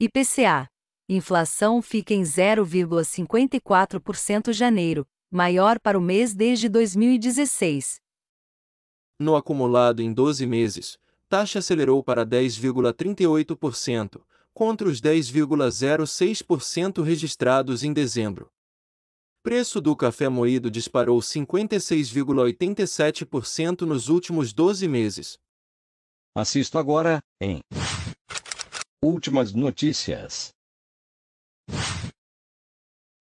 IPCA. Inflação fica em 0,54% janeiro, maior para o mês desde 2016. No acumulado em 12 meses, taxa acelerou para 10,38%, contra os 10,06% registrados em dezembro. Preço do café moído disparou 56,87% nos últimos 12 meses. Assisto agora em Últimas notícias.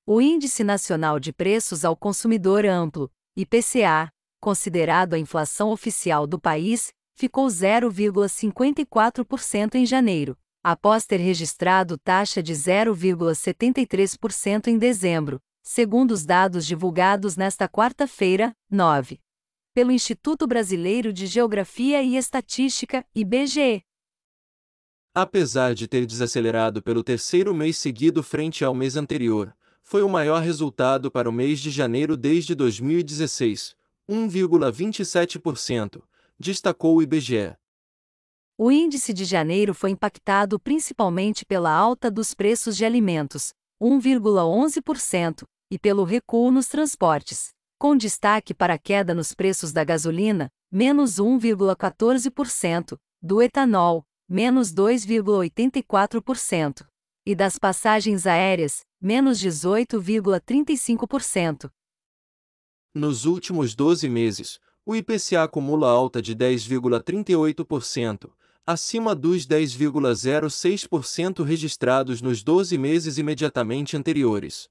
O Índice Nacional de Preços ao Consumidor Amplo, IPCA, considerado a inflação oficial do país, ficou 0,54% em janeiro, após ter registrado taxa de 0,73% em dezembro, segundo os dados divulgados nesta quarta-feira, 9, pelo Instituto Brasileiro de Geografia e Estatística, IBGE apesar de ter desacelerado pelo terceiro mês seguido frente ao mês anterior, foi o maior resultado para o mês de janeiro desde 2016, 1,27%, destacou o IBGE. O índice de janeiro foi impactado principalmente pela alta dos preços de alimentos, 1,11%, e pelo recuo nos transportes, com destaque para a queda nos preços da gasolina, menos 1,14%, do etanol, menos 2,84%, e das passagens aéreas, menos 18,35%. Nos últimos 12 meses, o IPCA acumula alta de 10,38%, acima dos 10,06% registrados nos 12 meses imediatamente anteriores.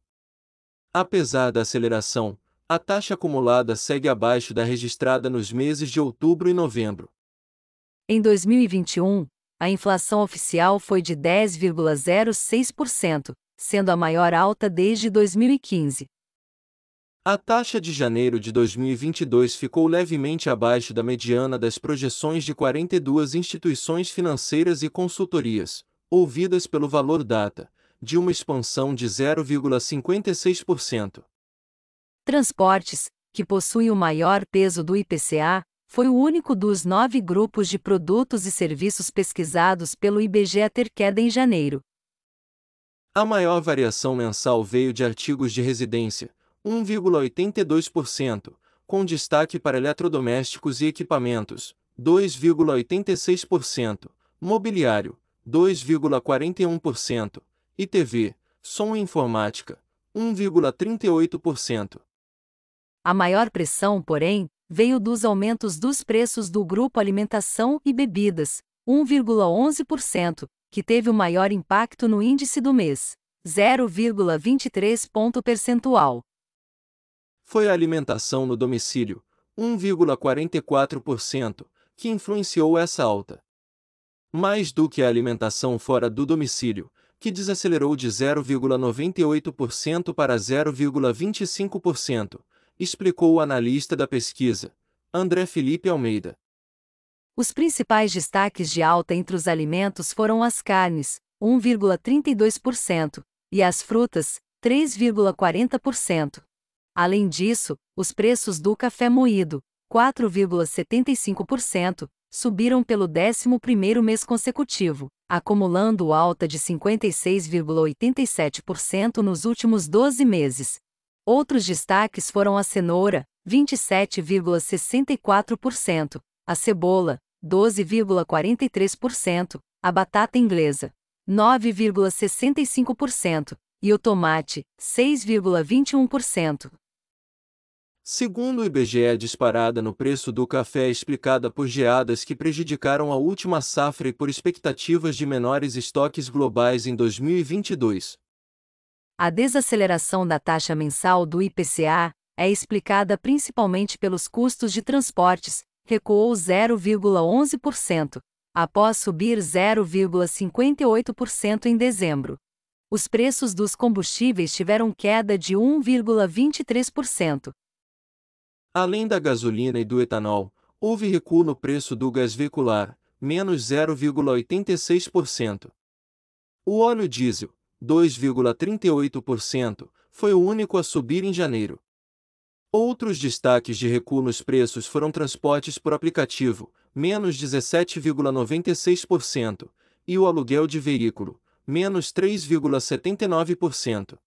Apesar da aceleração, a taxa acumulada segue abaixo da registrada nos meses de outubro e novembro. Em 2021, a inflação oficial foi de 10,06%, sendo a maior alta desde 2015. A taxa de janeiro de 2022 ficou levemente abaixo da mediana das projeções de 42 instituições financeiras e consultorias, ouvidas pelo Valor Data, de uma expansão de 0,56%. Transportes, que possui o maior peso do IPCA, foi o único dos nove grupos de produtos e serviços pesquisados pelo IBGE a ter queda em janeiro. A maior variação mensal veio de artigos de residência, 1,82%, com destaque para eletrodomésticos e equipamentos, 2,86%, mobiliário, 2,41%, e TV, som e informática, 1,38%. A maior pressão, porém, veio dos aumentos dos preços do grupo alimentação e bebidas, 1,11%, que teve o maior impacto no índice do mês, 0,23 ponto percentual. Foi a alimentação no domicílio, 1,44%, que influenciou essa alta. Mais do que a alimentação fora do domicílio, que desacelerou de 0,98% para 0,25%, explicou o analista da pesquisa, André Felipe Almeida. Os principais destaques de alta entre os alimentos foram as carnes, 1,32%, e as frutas, 3,40%. Além disso, os preços do café moído, 4,75%, subiram pelo 11º mês consecutivo, acumulando alta de 56,87% nos últimos 12 meses, Outros destaques foram a cenoura, 27,64%, a cebola, 12,43%, a batata inglesa, 9,65%, e o tomate, 6,21%. Segundo o IBGE, a disparada no preço do café é explicada por geadas que prejudicaram a última safra e por expectativas de menores estoques globais em 2022. A desaceleração da taxa mensal do IPCA é explicada principalmente pelos custos de transportes, recuou 0,11%, após subir 0,58% em dezembro. Os preços dos combustíveis tiveram queda de 1,23%. Além da gasolina e do etanol, houve recuo no preço do gás veicular, menos 0,86%. O óleo diesel, 2,38%, foi o único a subir em janeiro. Outros destaques de recuo nos preços foram transportes por aplicativo, menos 17,96%, e o aluguel de veículo, menos 3,79%.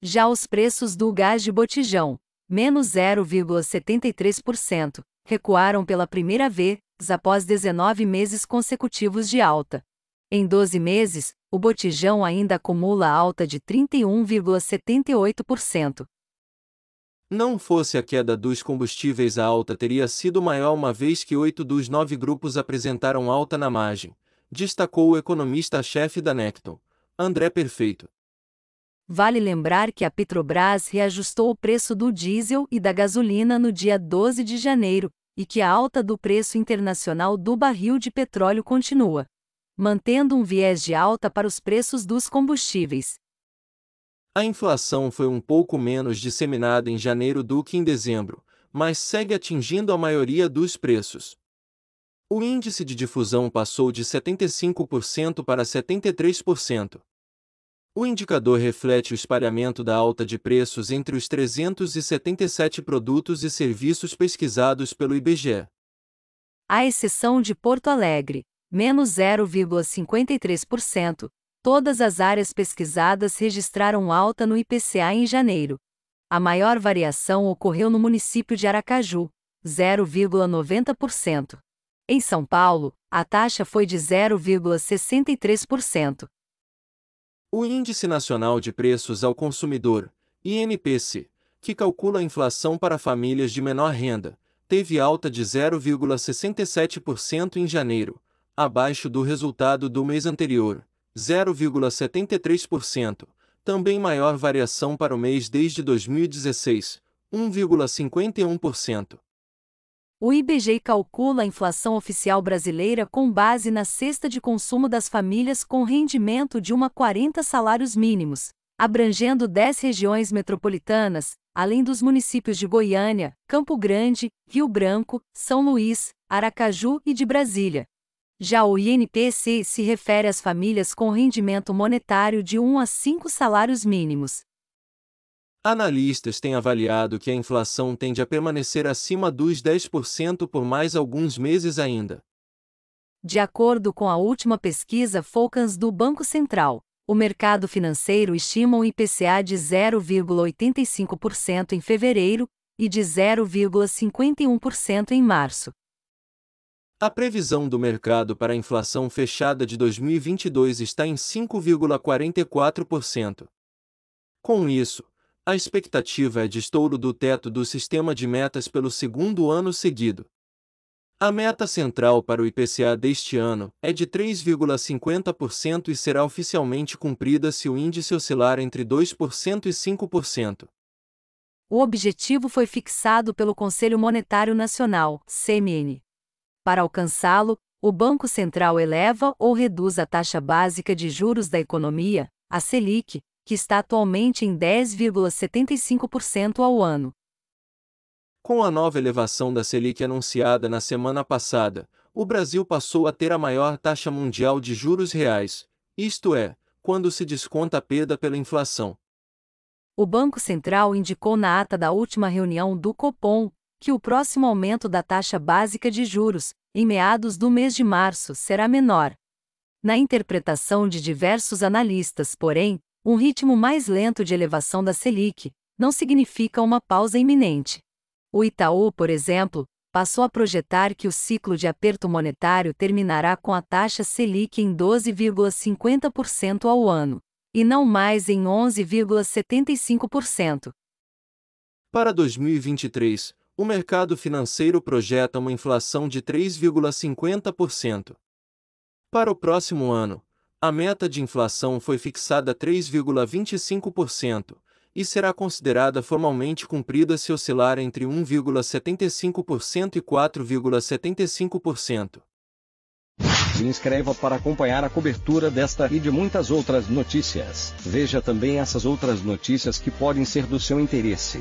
Já os preços do gás de botijão, menos 0,73%, recuaram pela primeira vez após 19 meses consecutivos de alta. Em 12 meses, o botijão ainda acumula alta de 31,78%. Não fosse a queda dos combustíveis, a alta teria sido maior, uma vez que oito dos nove grupos apresentaram alta na margem, destacou o economista-chefe da Necton, André Perfeito. Vale lembrar que a Petrobras reajustou o preço do diesel e da gasolina no dia 12 de janeiro, e que a alta do preço internacional do barril de petróleo continua mantendo um viés de alta para os preços dos combustíveis. A inflação foi um pouco menos disseminada em janeiro do que em dezembro, mas segue atingindo a maioria dos preços. O índice de difusão passou de 75% para 73%. O indicador reflete o espalhamento da alta de preços entre os 377 produtos e serviços pesquisados pelo IBGE. A exceção de Porto Alegre, menos 0,53%, todas as áreas pesquisadas registraram alta no IPCA em janeiro. A maior variação ocorreu no município de Aracaju, 0,90%. Em São Paulo, a taxa foi de 0,63%. O Índice Nacional de Preços ao Consumidor, INPC, que calcula a inflação para famílias de menor renda, teve alta de 0,67% em janeiro, abaixo do resultado do mês anterior, 0,73%, também maior variação para o mês desde 2016, 1,51%. O IBGE calcula a inflação oficial brasileira com base na cesta de consumo das famílias com rendimento de uma 40 salários mínimos, abrangendo 10 regiões metropolitanas, além dos municípios de Goiânia, Campo Grande, Rio Branco, São Luís, Aracaju e de Brasília. Já o INPC se refere às famílias com rendimento monetário de 1 a 5 salários mínimos. Analistas têm avaliado que a inflação tende a permanecer acima dos 10% por mais alguns meses ainda. De acordo com a última pesquisa Focans do Banco Central, o mercado financeiro estima um IPCA de 0,85% em fevereiro e de 0,51% em março. A previsão do mercado para a inflação fechada de 2022 está em 5,44%. Com isso, a expectativa é de estouro do teto do sistema de metas pelo segundo ano seguido. A meta central para o IPCA deste ano é de 3,50% e será oficialmente cumprida se o índice oscilar entre 2% e 5%. O objetivo foi fixado pelo Conselho Monetário Nacional, CMN para alcançá-lo, o Banco Central eleva ou reduz a taxa básica de juros da economia, a Selic, que está atualmente em 10,75% ao ano. Com a nova elevação da Selic anunciada na semana passada, o Brasil passou a ter a maior taxa mundial de juros reais, isto é, quando se desconta a perda pela inflação. O Banco Central indicou na ata da última reunião do Copom que o próximo aumento da taxa básica de juros, em meados do mês de março será menor. Na interpretação de diversos analistas, porém, um ritmo mais lento de elevação da Selic não significa uma pausa iminente. O Itaú, por exemplo, passou a projetar que o ciclo de aperto monetário terminará com a taxa Selic em 12,50% ao ano, e não mais em 11,75%. Para 2023, o mercado financeiro projeta uma inflação de 3,50%. Para o próximo ano, a meta de inflação foi fixada a 3,25% e será considerada formalmente cumprida se oscilar entre 1,75% e 4,75%. Se inscreva para acompanhar a cobertura desta e de muitas outras notícias. Veja também essas outras notícias que podem ser do seu interesse.